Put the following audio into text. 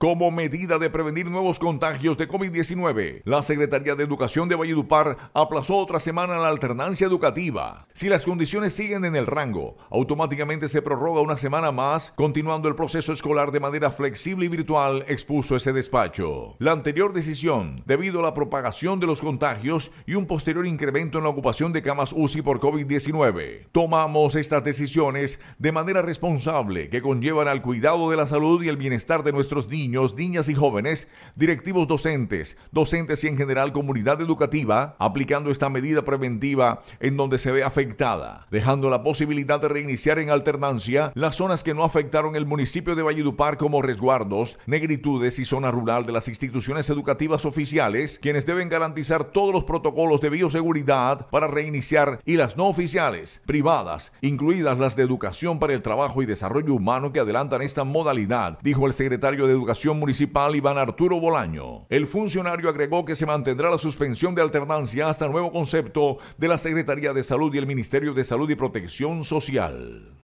Como medida de prevenir nuevos contagios de COVID-19, la Secretaría de Educación de Valledupar aplazó otra semana la alternancia educativa. Si las condiciones siguen en el rango, automáticamente se prorroga una semana más, continuando el proceso escolar de manera flexible y virtual, expuso ese despacho. La anterior decisión, debido a la propagación de los contagios y un posterior incremento en la ocupación de camas UCI por COVID-19. Tomamos estas decisiones de manera responsable que conllevan al cuidado de la salud y el bienestar de nuestros niños niños, niñas y jóvenes, directivos docentes, docentes y en general comunidad educativa, aplicando esta medida preventiva en donde se ve afectada, dejando la posibilidad de reiniciar en alternancia las zonas que no afectaron el municipio de Valledupar como resguardos, negritudes y zona rural de las instituciones educativas oficiales, quienes deben garantizar todos los protocolos de bioseguridad para reiniciar y las no oficiales, privadas, incluidas las de educación para el trabajo y desarrollo humano que adelantan esta modalidad, dijo el secretario de Educación Municipal Iván Arturo Bolaño. El funcionario agregó que se mantendrá la suspensión de alternancia hasta nuevo concepto de la Secretaría de Salud y el Ministerio de Salud y Protección Social.